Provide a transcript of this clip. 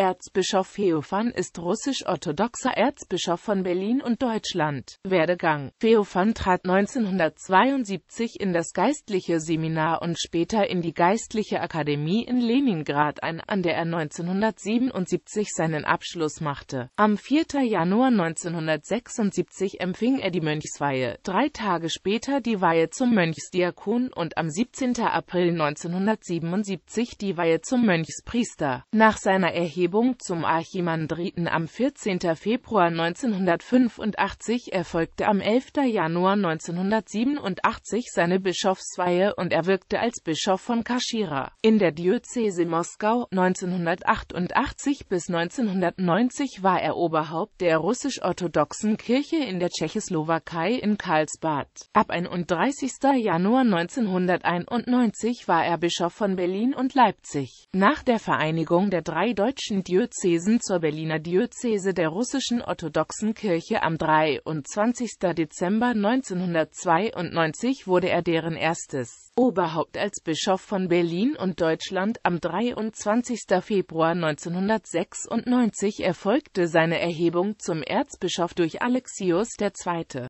Erzbischof Feofan ist russisch-orthodoxer Erzbischof von Berlin und Deutschland. Werdegang Feofan trat 1972 in das geistliche Seminar und später in die geistliche Akademie in Leningrad ein, an der er 1977 seinen Abschluss machte. Am 4. Januar 1976 empfing er die Mönchsweihe, drei Tage später die Weihe zum Mönchsdiakon und am 17. April 1977 die Weihe zum Mönchspriester. Nach seiner Erhebung Erhebung zum Archimandriten am 14. Februar 1985 erfolgte am 11. Januar 1987 seine Bischofsweihe und er wirkte als Bischof von Kaschira in der Diözese Moskau. 1988 bis 1990 war er Oberhaupt der russisch-orthodoxen Kirche in der Tschechoslowakei in Karlsbad. Ab 31. Januar 1991 war er Bischof von Berlin und Leipzig. Nach der Vereinigung der drei deutschen beiden Diözesen zur Berliner Diözese der russischen orthodoxen Kirche am 23. Dezember 1992 wurde er deren erstes Oberhaupt als Bischof von Berlin und Deutschland. Am 23. Februar 1996 erfolgte seine Erhebung zum Erzbischof durch Alexius II